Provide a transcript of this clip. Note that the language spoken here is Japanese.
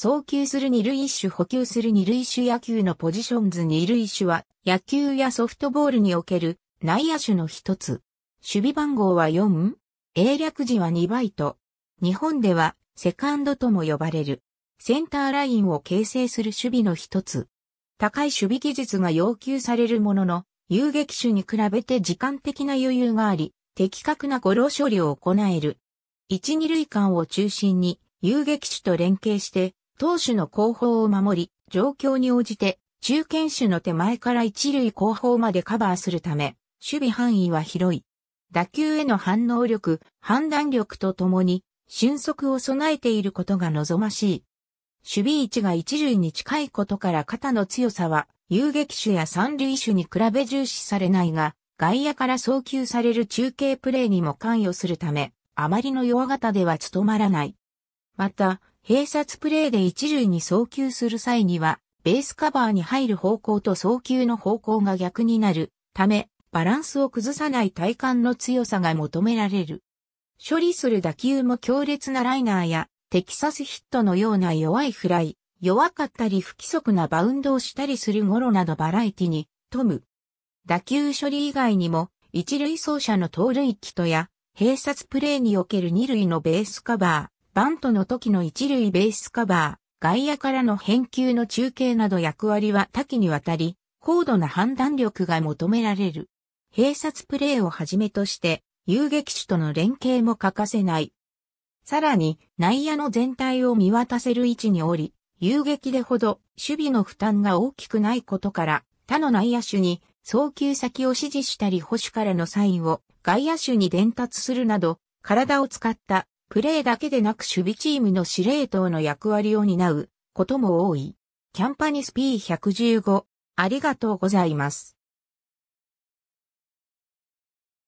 送球する二塁一種補給する二塁手野球のポジションズ二塁手は野球やソフトボールにおける内野手の一つ。守備番号は 4? 英略時は2バイト。日本ではセカンドとも呼ばれる。センターラインを形成する守備の一つ。高い守備技術が要求されるものの、遊撃手に比べて時間的な余裕があり、的確なゴロ処理を行える。一二塁間を中心に遊撃手と連携して投手の後方を守り、状況に応じて、中堅手の手前から一塁後方までカバーするため、守備範囲は広い。打球への反応力、判断力とともに、俊足を備えていることが望ましい。守備位置が一塁に近いことから肩の強さは、遊撃手や三塁手に比べ重視されないが、外野から送球される中継プレーにも関与するため、あまりの弱型では務まらない。また、閉殺プレーで一塁に送球する際には、ベースカバーに入る方向と送球の方向が逆になるため、バランスを崩さない体幹の強さが求められる。処理する打球も強烈なライナーや、テキサスヒットのような弱いフライ、弱かったり不規則なバウンドをしたりするゴロなどバラエティに、富む。打球処理以外にも、一塁走者の盗塁機とや、併殺プレーにおける二塁のベースカバー、バントの時の一塁ベースカバー、外野からの返球の中継など役割は多岐にわたり、高度な判断力が求められる。併殺プレーをはじめとして、遊撃手との連携も欠かせない。さらに、内野の全体を見渡せる位置におり、遊撃でほど守備の負担が大きくないことから、他の内野手に送球先を指示したり保守からのサインを外野手に伝達するなど、体を使ったプレーだけでなく守備チームの司令塔の役割を担うことも多い。キャンパニス P115、ありがとうございます。